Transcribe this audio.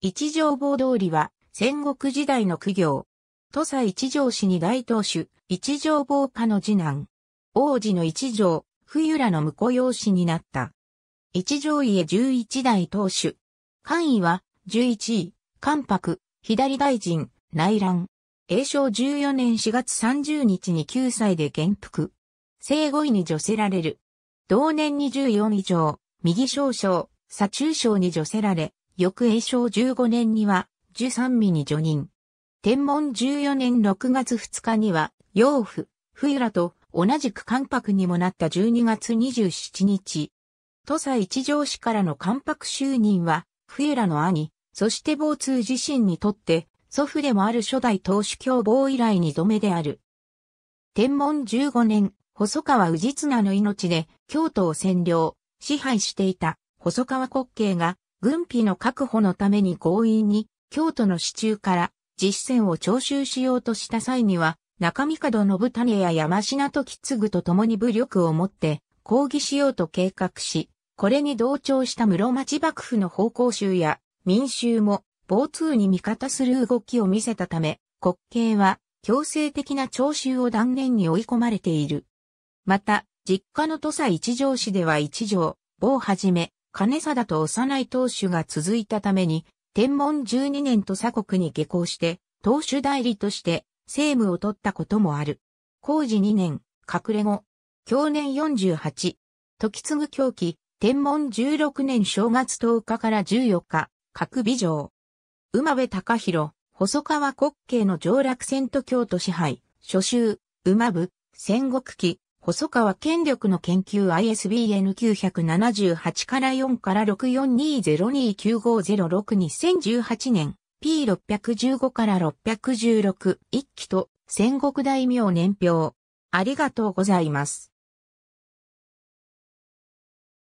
一条坊通りは戦国時代の苦行。土佐一条氏に大当主、一条坊家の次男。王子の一条、冬らの婿養子になった。一条家十一代当主。官位は、十一位、関白、左大臣、内乱。永正十四年四月三十日に九歳で元服。生後位に除せられる。同年二十四以上、右少将、左中将に除せられ、翌永正15年には、十三味に除任。天文14年6月2日には、養父、冬らと同じく関白にもなった12月27日。土佐一条氏からの関白就任は、冬らの兄、そして坊通自身にとって、祖父でもある初代当主教坊以来二度目である。天文15年、細川氏綱の命で京都を占領、支配していた細川国慶が軍費の確保のために強引に京都の支柱から実戦を徴収しようとした際には、中門信種や山品と継ぐと共に武力を持って抗議しようと計画し、これに同調した室町幕府の奉公衆や民衆も暴通に味方する動きを見せたため、国慶は強制的な徴収を断念に追い込まれている。また、実家の土佐一条市では一条、某はじめ、金貞と幼い当主が続いたために、天文12年と鎖国に下校して、当主代理として政務を取ったこともある。工事2年、隠れ後、去年48、時ぐ狂気、天文16年正月10日から14日、各美城。馬部隆弘、細川国慶の上洛戦と京都支配、初秋、馬部、戦国期、細川権力の研究 ISBN 978から4から6 4 2 0 2 9 5 0 6 2 0 1 8年 P615 から616一期と戦国大名年表。ありがとうございます。